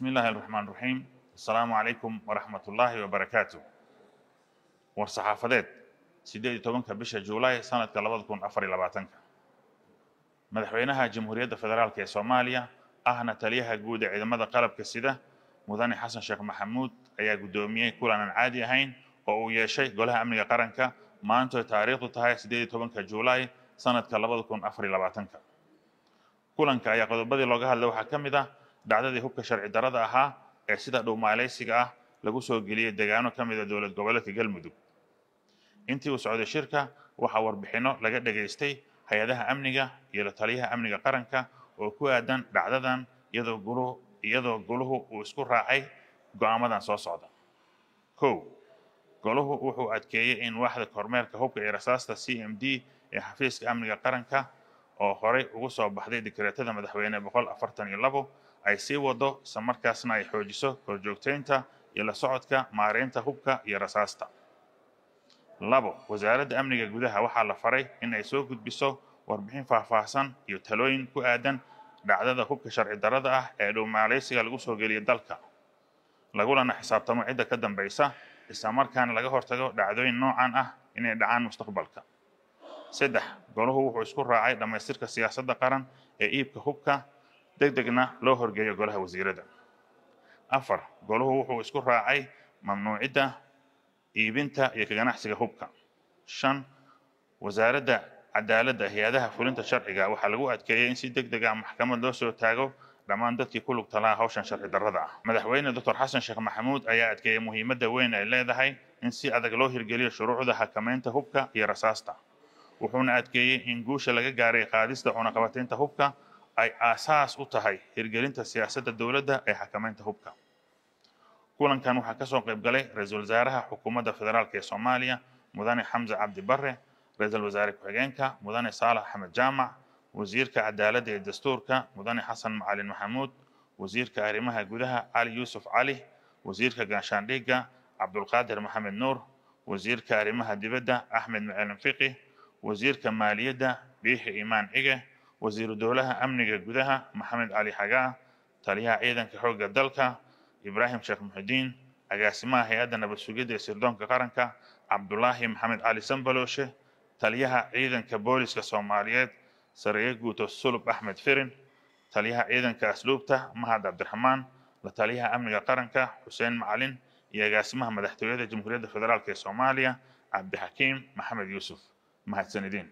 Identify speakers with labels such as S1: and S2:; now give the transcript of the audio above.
S1: bismi illaahi araxmaan raxiim assalaamu calaykum waraxmatullaahi wabarakaatu war saxaafadeed siddeed iyo tobanka bisha juulaay sanadka labada kun afar iyo labaatanka madaxweynaha jamhuuriyadda federaalk ee soomaaliya ahna taliyaha guud ee ciidamada qalabka sida mudane xasan sheekh maxamuud ayaa guddoomiyey kulan aan caadi ahayn oo uu yeeshay golaha amniga qaranka maantoy taariikhdu tahay siddeed iyo tobanka juulaay sanadka labada kun afar iyo labaatanka kulanka ayaa qodobadii looga hadlay waxaa ka mid ah dhacdadii hubka sharci darada ahaa ee sida dhuumaalaysiga ah lagu soo geliyey degaano ka mid a ah dowlad goboleedka galmudug intii uu socday shirka waxaa warbixinno laga dhagaystay hay-adaha amniga iyo taliyaha amniga qaranka oo ku aadan dhacdadan iyadoo goluhu uu isku raacay go'aamadan soo socda kow goluhu wuxuu adkeeyey in waaxda kormeerka hubka ee rasaasta c m d ee xafiiska amniga qaranka oo horay ugu soo baxday dikreetada madaxweyne boqol afartan iyo labo ay sii wado isla markaasna ay xoojiso korjoogtaynta iyo la socodka maaraynta hubka iyo rasaasta labo wasaaradda amniga gudaha waxaa la faray in ay soo gudbiso warbixin faahfaahsan iyo talooyin ku aadan dhacdada hubka sharci darada ah ee dhowmaalaysiga lagu soo geliyo dalka lagulana xisaabtamo cidda ka dambaysa isla markaana laga hortago dhacdooyin noocan ah inay dhacaan mustaqbalka saddex goluhu wuxuu isku raacay dhammaystirka siyaasadda qaran ee iibka hubka degdegna loo horgeeyo golaha wasiirada afar goluhu wuxuu isku raacay mamnuucidda iibinta iyo ka ganacsiga hubka shan wasaaradda cadaaladda hay-adaha fulinta sharciga waxaa lagu adkeeyey in si deg deg ah maxkamad loo soo taago dhammaan dadkii ku lug talaa hawshan sharci darrada ah madaxweyne doctor xasan sheekh maxamuud ayaa adkeeyey muhiimadda weyn ay leedahay in si adag loo hirgeliyo shuruucda xakamaynta hubka iyo rasaasta wuxuuna adkeeyey in guusha laga gaaray qaadista cunaqabataynta hubka ay aasaas u tahay hirgelinta siyaasadda dowladda ee xakamaynta hubka kulankan waxaa ka soo qayb galay ra-iisul wasaaraha xukuumadda federaalka ee soomaaliya mudane xamse cabdi barre ra-iisul wasaare ku-xigeenka mudane saalax axmed jaamac wasiirka cadaaladda iyo dastuurka mudane xasan macalin maxamuud wasiirka arrimaha gudaha cali yuusuf cali wasiirka gaashaandhiga cabdulqaadir maxamed nuur wasiirka arrimaha dibadda axmed macalin fiqi wasiirka maaliyadda biixi iimaan cige wasiiru dowlaha amniga gudaha maxamed cali xagaa taliyaha ciidanka xoogga dalka ibraahim sheekh muxidiin agaasimaha hay-adda nabad sugidda ee sirdoonka qaranka cabdulaahi maxamed cali sambalooshe taliyaha ciidanka booliska soomaaliyeed sareye guuto sulub axmed firin taliyaha ciidanka asluubta mahad cabdiraxmaan la taliyaha amniga qaranka xuseen macalin iyo agaasimaha madaxtooyada jamhuuriyadda federaalk ee soomaaliya cabdixakiim maxamed yuusuf mahadsanidin